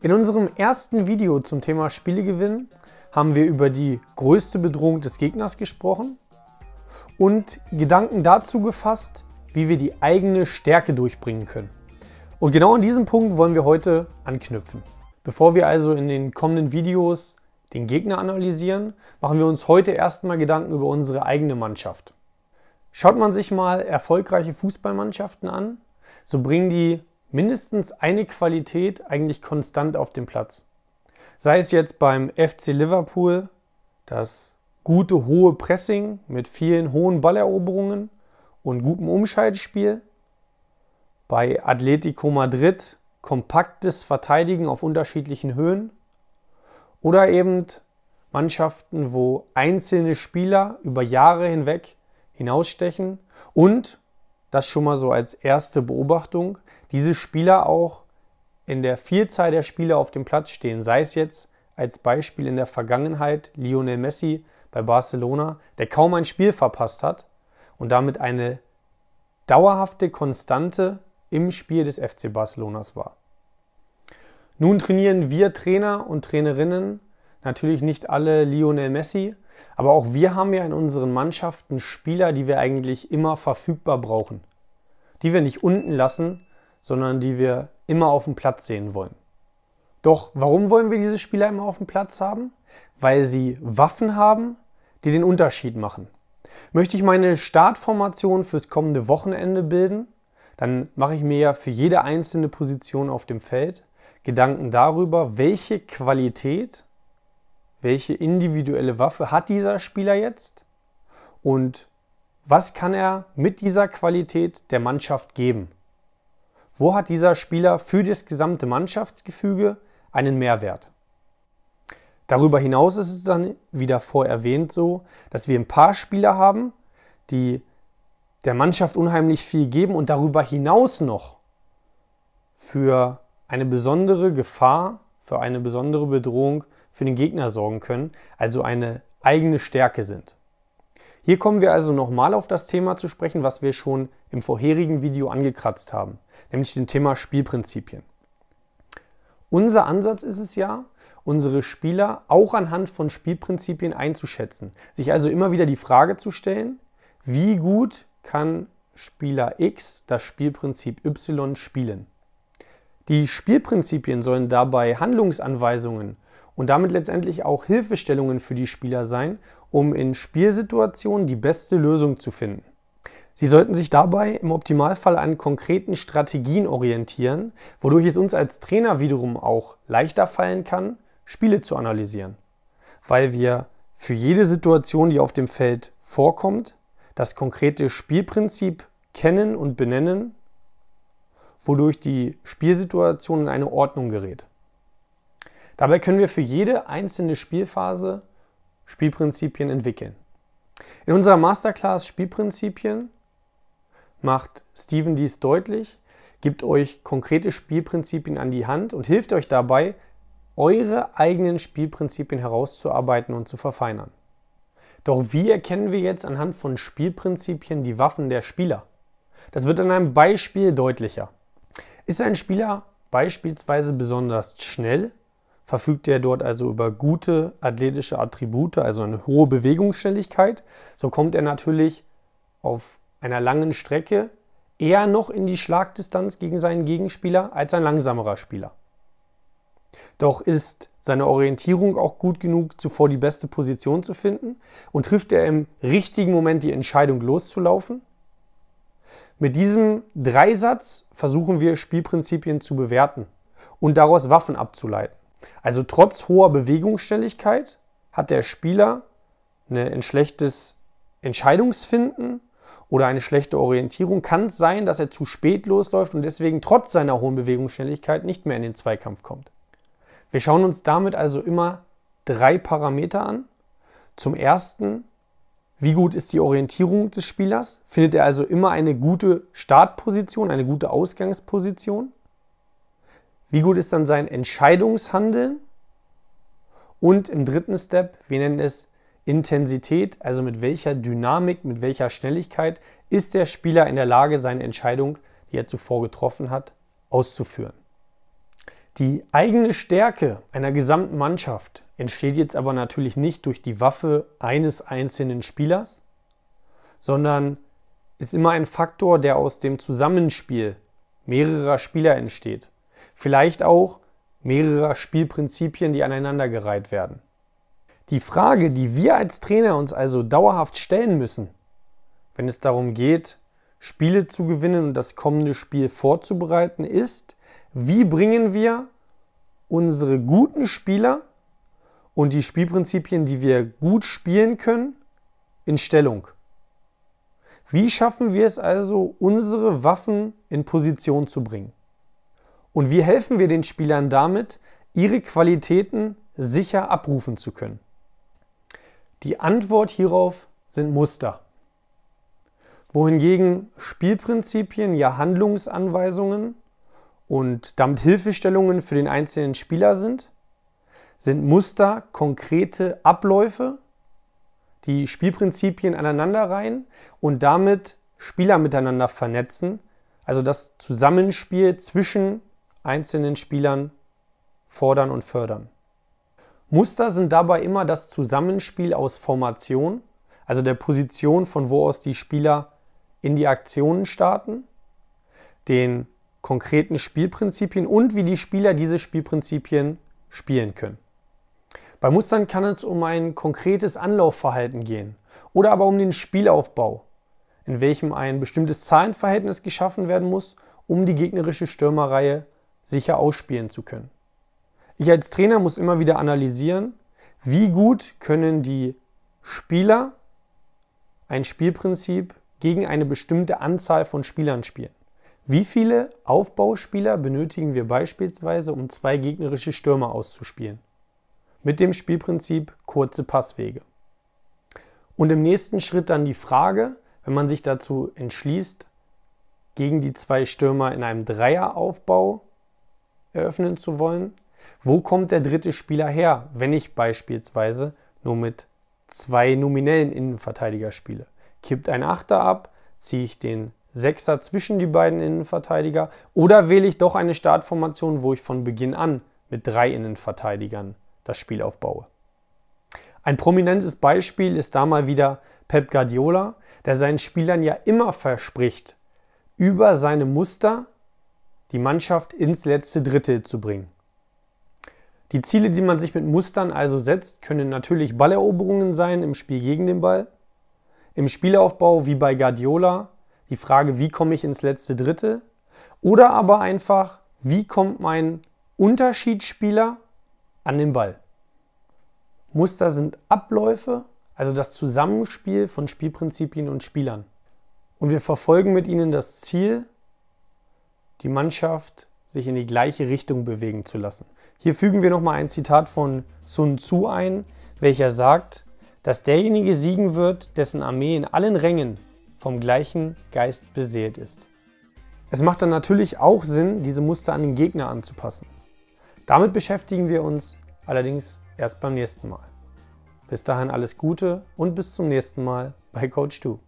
In unserem ersten Video zum Thema Spielegewinn haben wir über die größte Bedrohung des Gegners gesprochen und Gedanken dazu gefasst, wie wir die eigene Stärke durchbringen können. Und genau an diesem Punkt wollen wir heute anknüpfen. Bevor wir also in den kommenden Videos den Gegner analysieren, machen wir uns heute erstmal Gedanken über unsere eigene Mannschaft. Schaut man sich mal erfolgreiche Fußballmannschaften an, so bringen die mindestens eine Qualität eigentlich konstant auf dem Platz. Sei es jetzt beim FC Liverpool das gute hohe Pressing mit vielen hohen Balleroberungen und gutem Umschaltspiel, bei Atletico Madrid kompaktes Verteidigen auf unterschiedlichen Höhen oder eben Mannschaften, wo einzelne Spieler über Jahre hinweg hinausstechen und das schon mal so als erste Beobachtung. Diese Spieler auch in der Vielzahl der Spieler auf dem Platz stehen, sei es jetzt als Beispiel in der Vergangenheit Lionel Messi bei Barcelona, der kaum ein Spiel verpasst hat und damit eine dauerhafte Konstante im Spiel des FC Barcelonas war. Nun trainieren wir Trainer und Trainerinnen natürlich nicht alle Lionel Messi, aber auch wir haben ja in unseren Mannschaften Spieler, die wir eigentlich immer verfügbar brauchen. Die wir nicht unten lassen, sondern die wir immer auf dem Platz sehen wollen. Doch warum wollen wir diese Spieler immer auf dem Platz haben? Weil sie Waffen haben, die den Unterschied machen. Möchte ich meine Startformation fürs kommende Wochenende bilden, dann mache ich mir ja für jede einzelne Position auf dem Feld Gedanken darüber, welche Qualität welche individuelle Waffe hat dieser Spieler jetzt und was kann er mit dieser Qualität der Mannschaft geben? Wo hat dieser Spieler für das gesamte Mannschaftsgefüge einen Mehrwert? Darüber hinaus ist es dann, wie davor erwähnt, so, dass wir ein paar Spieler haben, die der Mannschaft unheimlich viel geben und darüber hinaus noch für eine besondere Gefahr, für eine besondere Bedrohung für den Gegner sorgen können, also eine eigene Stärke sind. Hier kommen wir also nochmal auf das Thema zu sprechen, was wir schon im vorherigen Video angekratzt haben, nämlich dem Thema Spielprinzipien. Unser Ansatz ist es ja, unsere Spieler auch anhand von Spielprinzipien einzuschätzen, sich also immer wieder die Frage zu stellen, wie gut kann Spieler X das Spielprinzip Y spielen. Die Spielprinzipien sollen dabei Handlungsanweisungen und damit letztendlich auch Hilfestellungen für die Spieler sein, um in Spielsituationen die beste Lösung zu finden. Sie sollten sich dabei im Optimalfall an konkreten Strategien orientieren, wodurch es uns als Trainer wiederum auch leichter fallen kann, Spiele zu analysieren, weil wir für jede Situation, die auf dem Feld vorkommt, das konkrete Spielprinzip kennen und benennen, wodurch die Spielsituation in eine Ordnung gerät. Dabei können wir für jede einzelne Spielphase Spielprinzipien entwickeln. In unserer Masterclass Spielprinzipien macht Steven dies deutlich, gibt euch konkrete Spielprinzipien an die Hand und hilft euch dabei, eure eigenen Spielprinzipien herauszuarbeiten und zu verfeinern. Doch wie erkennen wir jetzt anhand von Spielprinzipien die Waffen der Spieler? Das wird an einem Beispiel deutlicher. Ist ein Spieler beispielsweise besonders schnell, verfügt er dort also über gute athletische Attribute, also eine hohe Bewegungsschnelligkeit. So kommt er natürlich auf einer langen Strecke eher noch in die Schlagdistanz gegen seinen Gegenspieler als ein langsamerer Spieler. Doch ist seine Orientierung auch gut genug, zuvor die beste Position zu finden und trifft er im richtigen Moment die Entscheidung loszulaufen? Mit diesem Dreisatz versuchen wir Spielprinzipien zu bewerten und daraus Waffen abzuleiten. Also trotz hoher Bewegungsstelligkeit hat der Spieler eine, ein schlechtes Entscheidungsfinden oder eine schlechte Orientierung. Kann es sein, dass er zu spät losläuft und deswegen trotz seiner hohen Bewegungsschnelligkeit nicht mehr in den Zweikampf kommt. Wir schauen uns damit also immer drei Parameter an. Zum ersten, wie gut ist die Orientierung des Spielers? Findet er also immer eine gute Startposition, eine gute Ausgangsposition? Wie gut ist dann sein Entscheidungshandeln? Und im dritten Step, wir nennen es Intensität, also mit welcher Dynamik, mit welcher Schnelligkeit ist der Spieler in der Lage, seine Entscheidung, die er zuvor getroffen hat, auszuführen. Die eigene Stärke einer gesamten Mannschaft entsteht jetzt aber natürlich nicht durch die Waffe eines einzelnen Spielers, sondern ist immer ein Faktor, der aus dem Zusammenspiel mehrerer Spieler entsteht. Vielleicht auch mehrerer Spielprinzipien, die aneinandergereiht werden. Die Frage, die wir als Trainer uns also dauerhaft stellen müssen, wenn es darum geht, Spiele zu gewinnen und das kommende Spiel vorzubereiten, ist, wie bringen wir unsere guten Spieler und die Spielprinzipien, die wir gut spielen können, in Stellung? Wie schaffen wir es also, unsere Waffen in Position zu bringen? Und wie helfen wir den Spielern damit, ihre Qualitäten sicher abrufen zu können? Die Antwort hierauf sind Muster. Wohingegen Spielprinzipien ja Handlungsanweisungen und damit Hilfestellungen für den einzelnen Spieler sind, sind Muster konkrete Abläufe, die Spielprinzipien aneinanderreihen und damit Spieler miteinander vernetzen, also das Zusammenspiel zwischen einzelnen Spielern fordern und fördern. Muster sind dabei immer das Zusammenspiel aus Formation, also der Position, von wo aus die Spieler in die Aktionen starten, den konkreten Spielprinzipien und wie die Spieler diese Spielprinzipien spielen können. Bei Mustern kann es um ein konkretes Anlaufverhalten gehen oder aber um den Spielaufbau, in welchem ein bestimmtes Zahlenverhältnis geschaffen werden muss, um die gegnerische Stürmerreihe sicher ausspielen zu können. Ich als Trainer muss immer wieder analysieren, wie gut können die Spieler ein Spielprinzip gegen eine bestimmte Anzahl von Spielern spielen. Wie viele Aufbauspieler benötigen wir beispielsweise, um zwei gegnerische Stürmer auszuspielen? Mit dem Spielprinzip kurze Passwege. Und im nächsten Schritt dann die Frage, wenn man sich dazu entschließt, gegen die zwei Stürmer in einem Dreieraufbau eröffnen zu wollen? Wo kommt der dritte Spieler her, wenn ich beispielsweise nur mit zwei nominellen Innenverteidiger spiele? Kippt ein Achter ab, ziehe ich den Sechser zwischen die beiden Innenverteidiger oder wähle ich doch eine Startformation, wo ich von Beginn an mit drei Innenverteidigern das Spiel aufbaue? Ein prominentes Beispiel ist da mal wieder Pep Guardiola, der seinen Spielern ja immer verspricht, über seine Muster die Mannschaft ins letzte Drittel zu bringen. Die Ziele, die man sich mit Mustern also setzt, können natürlich Balleroberungen sein im Spiel gegen den Ball, im Spielaufbau wie bei Guardiola, die Frage, wie komme ich ins letzte Drittel, oder aber einfach, wie kommt mein Unterschiedsspieler an den Ball. Muster sind Abläufe, also das Zusammenspiel von Spielprinzipien und Spielern. Und wir verfolgen mit ihnen das Ziel, die Mannschaft sich in die gleiche Richtung bewegen zu lassen. Hier fügen wir nochmal ein Zitat von Sun Tzu ein, welcher sagt, dass derjenige siegen wird, dessen Armee in allen Rängen vom gleichen Geist beseelt ist. Es macht dann natürlich auch Sinn, diese Muster an den Gegner anzupassen. Damit beschäftigen wir uns allerdings erst beim nächsten Mal. Bis dahin alles Gute und bis zum nächsten Mal bei Coach Du.